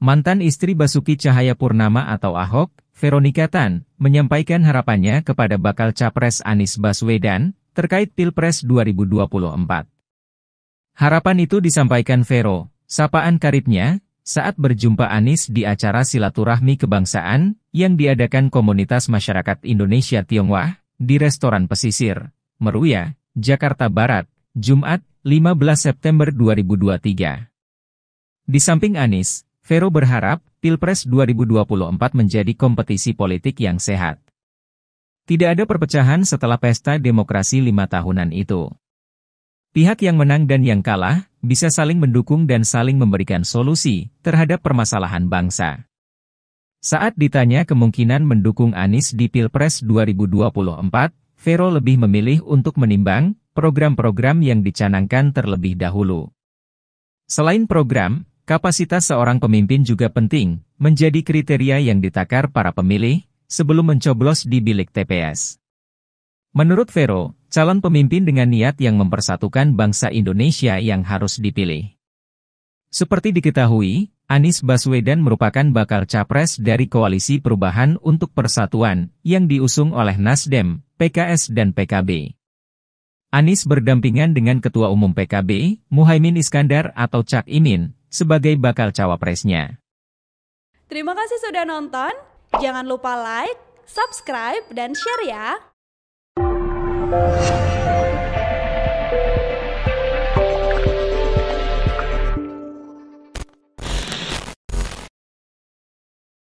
Mantan istri Basuki Cahaya Purnama atau Ahok, Veronika Tan, menyampaikan harapannya kepada bakal capres Anies Baswedan terkait Pilpres 2024. Harapan itu disampaikan Vero, sapaan karibnya, saat berjumpa Anies di acara silaturahmi kebangsaan yang diadakan komunitas masyarakat Indonesia Tionghoa di restoran pesisir, Meruya, Jakarta Barat, Jumat, 15 September 2023. Di samping Anies, Vero berharap Pilpres 2024 menjadi kompetisi politik yang sehat. Tidak ada perpecahan setelah pesta demokrasi lima tahunan itu. Pihak yang menang dan yang kalah bisa saling mendukung dan saling memberikan solusi terhadap permasalahan bangsa. Saat ditanya kemungkinan mendukung Anies di Pilpres 2024, Vero lebih memilih untuk menimbang program-program yang dicanangkan terlebih dahulu. Selain program, Kapasitas seorang pemimpin juga penting, menjadi kriteria yang ditakar para pemilih sebelum mencoblos di bilik TPS. Menurut Vero, calon pemimpin dengan niat yang mempersatukan bangsa Indonesia yang harus dipilih. Seperti diketahui, Anies Baswedan merupakan bakal capres dari Koalisi Perubahan untuk Persatuan yang diusung oleh Nasdem, PKS dan PKB. Anies berdampingan dengan Ketua Umum PKB, Muhaimin Iskandar atau Cak Imin, sebagai bakal cawapresnya. Terima kasih sudah nonton. Jangan lupa like, subscribe, dan share ya.